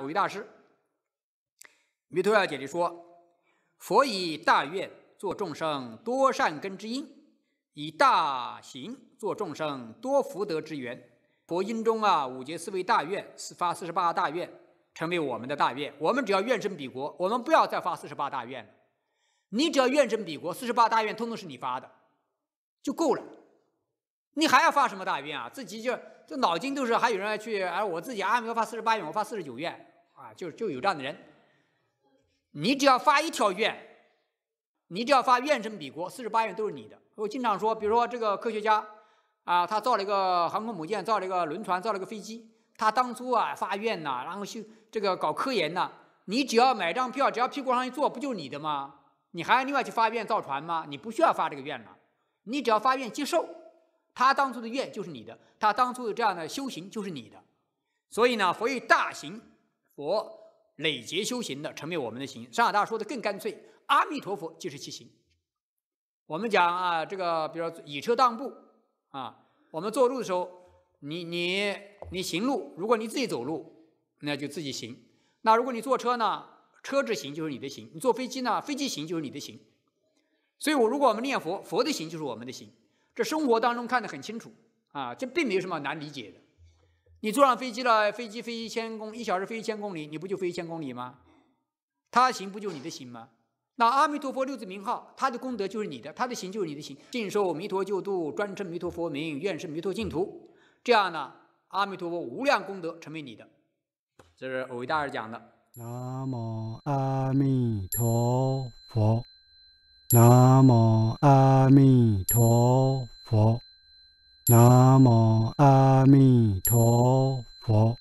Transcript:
佛语大师，弥陀要解释说：“佛以大愿做众生多善根之因，以大行做众生多福德之缘。佛音中啊，五劫四维大愿，发四十八大愿，成为我们的大愿。我们只要愿生彼国，我们不要再发四十八大愿了。你只要愿生彼国，四十八大愿通通是你发的，就够了。你还要发什么大愿啊？自己就这脑筋都是，还有人要去哎，我自己阿弥陀发四十八愿，我发四十九愿。”啊，就就有这样的人，你只要发一条愿，你只要发愿生彼国，四十八愿都是你的。我经常说，比如说这个科学家啊，他造了一个航空母舰，造了一个轮船，造了个飞机，他当初啊发愿呐，然后修这个搞科研呐，你只要买张票，只要屁股上一坐，不就你的吗？你还要另外去发愿造船吗？你不需要发这个愿了，你只要发愿接受，他当初的愿就是你的，他当初的这样的修行就是你的，所以呢，佛以大行。佛累劫修行的，成为我们的行。上海大师说的更干脆：阿弥陀佛就是其行。我们讲啊，这个，比如说，以车当步啊，我们坐路的时候，你你你行路，如果你自己走路，那就自己行；那如果你坐车呢，车之行就是你的行；你坐飞机呢，飞机行就是你的行。所以，我如果我们念佛，佛的行就是我们的行。这生活当中看得很清楚啊，这并没有什么难理解的。你坐上飞机了，飞机飞一千公一小时飞一千公里，你不就飞一千公里吗？他行不就你的行吗？那阿弥陀佛六字名号，他的功德就是你的，他的行就是你的行。尽受弥陀救度，专称弥陀佛名，愿是弥陀净土。这样呢，阿弥陀佛无量功德成为你的。这是藕益大师讲的。南无阿弥陀佛，南无阿弥陀佛。南无阿弥陀佛。